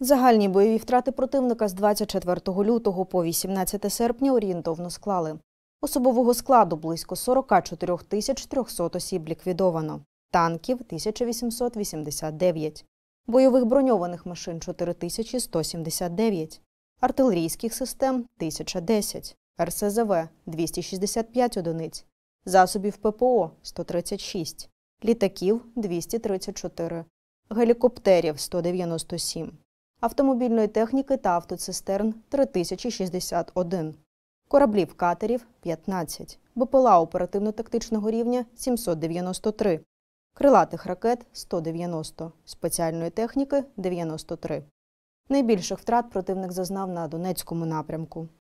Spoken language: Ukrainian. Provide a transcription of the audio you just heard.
Загальні бойові втрати противника з 24 лютого по 18 серпня орієнтовно склали. Особового складу близько 44 тисяч 300 осіб ліквідовано, танків 1889, бойових броньованих машин 4179, артилерійських систем 1010, РСЗВ 265 одиниць, засобів ППО 136, літаків 234, гелікоптерів 197 автомобільної техніки та автоцистерн 3061, кораблів катерів 15, БПЛА оперативно-тактичного рівня 793, крилатих ракет 190, спеціальної техніки 93. Найбільших втрат противник зазнав на Донецькому напрямку.